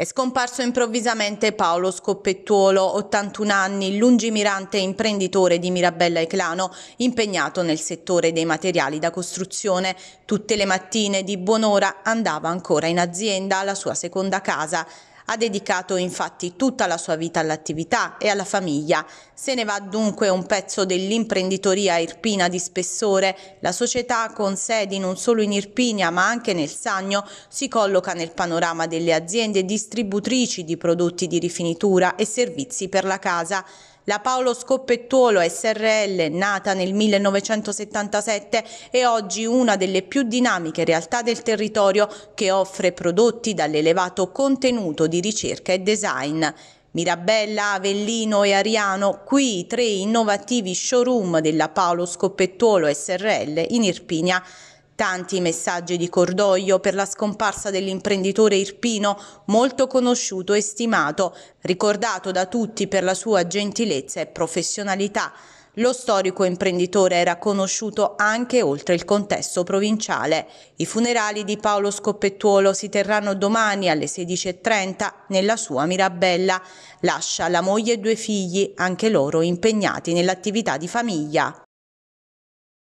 È scomparso improvvisamente Paolo Scoppettuolo, 81 anni, lungimirante imprenditore di Mirabella e Clano, impegnato nel settore dei materiali da costruzione. Tutte le mattine di buon'ora andava ancora in azienda, la sua seconda casa. Ha dedicato infatti tutta la sua vita all'attività e alla famiglia. Se ne va dunque un pezzo dell'imprenditoria irpina di spessore. La società, con sedi non solo in Irpinia ma anche nel Sagno, si colloca nel panorama delle aziende distributrici di prodotti di rifinitura e servizi per la casa. La Paolo Scoppettuolo SRL, nata nel 1977, è oggi una delle più dinamiche realtà del territorio che offre prodotti dall'elevato contenuto di ricerca e design. Mirabella, Avellino e Ariano, qui i tre innovativi showroom della Paolo Scoppettuolo SRL in Irpinia. Tanti messaggi di cordoglio per la scomparsa dell'imprenditore irpino, molto conosciuto e stimato, ricordato da tutti per la sua gentilezza e professionalità. Lo storico imprenditore era conosciuto anche oltre il contesto provinciale. I funerali di Paolo Scoppettuolo si terranno domani alle 16.30 nella sua Mirabella. Lascia la moglie e due figli, anche loro impegnati nell'attività di famiglia.